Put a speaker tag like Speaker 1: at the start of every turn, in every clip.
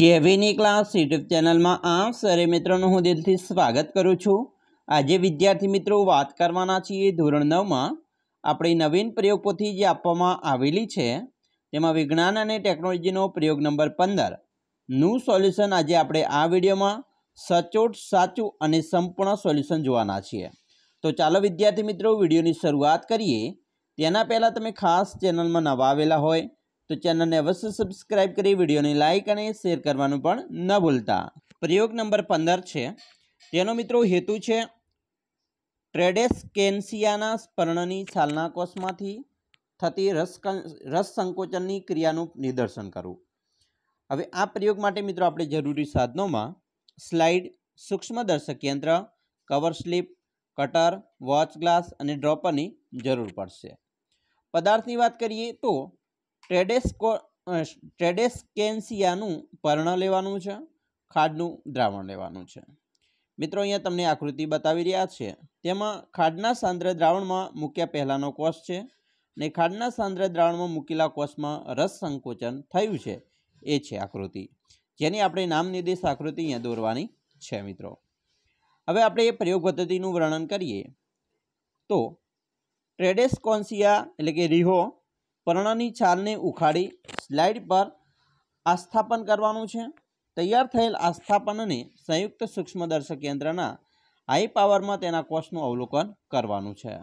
Speaker 1: કેવીની class YouTube ચેનલમાં આપ સરે મિત્રોનું હું દિલથી સ્વાગત કરું છું આજે વિદ્યાર્થી મિત્રો વાત કરવાના છીએ ધોરણ નવમાં આપણી નવીન પ્રયોગ પોથી જે આપવામાં આવેલી છે તેમાં વિજ્ઞાન અને ટેકનોલોજીનો પ્રયોગ નંબર પંદરનું સોલ્યુશન આજે આપણે આ વિડીયોમાં સચોટ સાચું અને સંપૂર્ણ સોલ્યુશન જોવાના છીએ તો ચાલો વિદ્યાર્થી મિત્રો વિડીયોની શરૂઆત કરીએ તેના પહેલાં તમે ખાસ ચેનલમાં નવા આવેલા હોય તો ચેનલને અવશ્ય સબસ્ક્રાઇબ કરી વિડીયોને લાઇક અને શેર કરવાનું પણ ન ભૂલતા પ્રયોગ નંબર પંદર છે તેનો મિત્રો હેતુ છે ટ્રેડેસ કેન્સિયાના સ્પર્ણની છાલના કોષમાંથી થતી રસ રસ સંકોચનની ક્રિયાનું નિદર્શન કરવું હવે આ પ્રયોગ માટે મિત્રો આપણે જરૂરી સાધનોમાં સ્લાઇડ સૂક્ષ્મદર્શક યંત્ર cover slip cutter watch glass અને ડ્રોપરની જરૂર પડશે પદાર્થની વાત કરીએ તો ટ્રેડેસ્કો ટ્રેડેસ્કેન્સિયાનું પર્ણ લેવાનું છે ખાડનું દ્રાવણ લેવાનું છે મિત્રો અહીંયા તમને આકૃતિ બતાવી રહ્યા છે તેમાં ખાડના સાંદ્ર દ્રાવણમાં મૂક્યા પહેલાંનો કોષ છે ને ખાડના સાંદ્ર દ્રાવણમાં મૂકેલા કોષમાં રસ સંકોચન થયું છે એ છે આકૃતિ જેની આપણે નામ નિર્દેશ આકૃતિ અહીંયા દોરવાની છે મિત્રો હવે આપણે એ પ્રયોગ પદ્ધતિનું વર્ણન કરીએ તો ટ્રેડેસ્કોન્સિયા એટલે કે રીહો પર્ણની છાલને ઉખાડી સ્લાઇડ પર આસ્થાપન કરવાનું છે તૈયાર થયેલ આસ્થાપનને સંયુક્ત સૂક્ષ્મદર્શક યંત્રના હાઈ પાવરમાં તેના કોષનું અવલોકન કરવાનું છે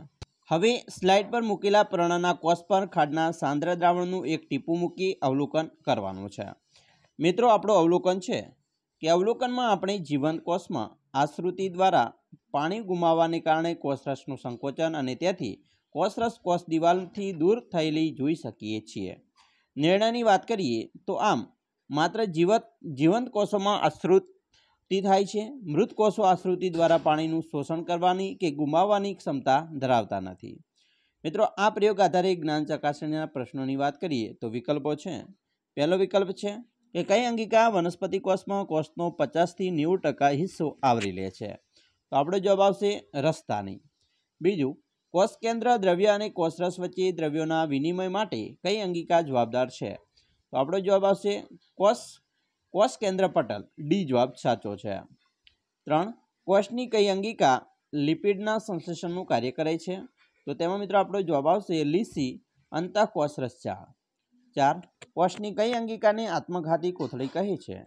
Speaker 1: હવે સ્લાઇડ પર મૂકેલા પર્ણના કોષ પર ખાડના સાંદ્ર દ્રાવણનું એક ટીપું મૂકી અવલોકન કરવાનું છે મિત્રો આપણું અવલોકન છે કે અવલોકનમાં આપણે જીવંત કોષમાં આશ્રુતિ દ્વારા પાણી ગુમાવવાને કારણે કોષરસનું સંકોચન અને તેથી કોષરસ કોષ દિવાલથી દૂર થયેલી જોઈ શકીએ છીએ નિર્ણયની વાત કરીએ તો આમ માત્ર જીવત જીવંત કોષોમાં અશ્રુતિ થાય છે મૃત કોષો આશ્રુતિ દ્વારા પાણીનું શોષણ કરવાની કે ગુમાવવાની ક્ષમતા ધરાવતા નથી મિત્રો આ પ્રયોગ આધારે જ્ઞાન ચકાસણીના પ્રશ્નોની વાત કરીએ તો વિકલ્પો છે પહેલો વિકલ્પ છે કે કઈ અંગિકા વનસ્પતિ કોષમાં કોષનો પચાસથી નેવું ટકા હિસ્સો આવરી લે છે તો આપણો જવાબ આવશે રસ્તાની બીજું કોષ કેન્દ્ર દ્રવ્ય અને કોષરસ વચ્ચે દ્રવ્યોના વિનિમય માટે કઈ અંગિકા જવાબદાર છે તો આપણો જવાબ આવશે કોષ કોષ કેન્દ્ર પટલ ડી જવાબ સાચો છે ત્રણ કોષની કઈ અંગિકા લિપિડના સંશ્લેષણનું કાર્ય કરે છે તો તેમાં મિત્રો આપણો જવાબ આવશે લીસી અંતઃકોષરસા ચાર કોષની કઈ અંગિકાને આત્મઘાતી કોથળી કહે છે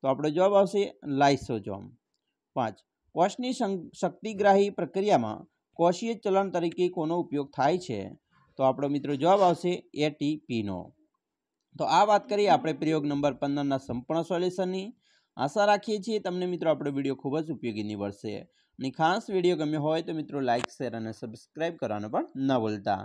Speaker 1: તો આપણો જવાબ આવશે લાઇસોજોમ પાંચ કોષની શક્તિગ્રાહી પ્રક્રિયામાં કોષીય ચલણ તરીકે કોનો ઉપયોગ થાય છે તો આપણો મિત્રો જવાબ આવશે એટીપીનો તો આ વાત કરી આપણે પ્રયોગ નંબર પંદરના સંપૂર્ણ સોલ્યુશનની આશા રાખીએ છીએ તમને મિત્રો આપણો વિડીયો ખૂબ જ ઉપયોગી નીવડશે અને ખાસ વિડીયો ગમ્યો હોય તો મિત્રો લાઇક શેર અને સબસ્ક્રાઈબ કરવાનું પણ ન ભૂલતા